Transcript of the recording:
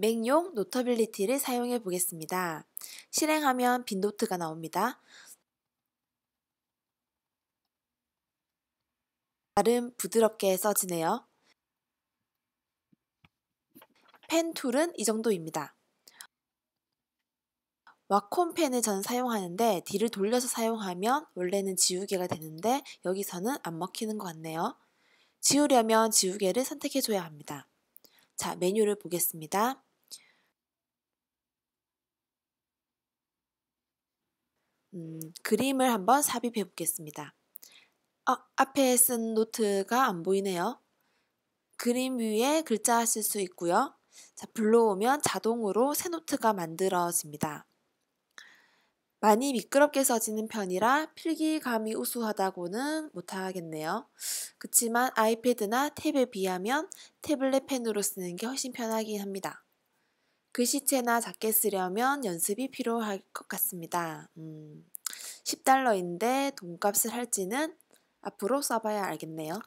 맹용 노터빌리티를 사용해 보겠습니다. 실행하면 빈노트가 나옵니다. 발음 부드럽게 써지네요. 펜 툴은 이 정도입니다. 와콤 펜을 저는 사용하는데 뒤를 돌려서 사용하면 원래는 지우개가 되는데 여기서는 안 먹히는 것 같네요. 지우려면 지우개를 선택해줘야 합니다. 자, 메뉴를 보겠습니다. 음, 그림을 한번 삽입해 보겠습니다. 어, 앞에 쓴 노트가 안 보이네요. 그림 위에 글자 하실 수 있고요. 자, 불러오면 자동으로 새 노트가 만들어집니다. 많이 미끄럽게 써지는 편이라 필기감이 우수하다고는 못하겠네요. 그치만 아이패드나 탭에 비하면 태블릿 펜으로 쓰는 게 훨씬 편하긴 합니다. 글씨체나 작게 쓰려면 연습이 필요할 것 같습니다. 음, 10달러인데 돈값을 할지는 앞으로 써봐야 알겠네요.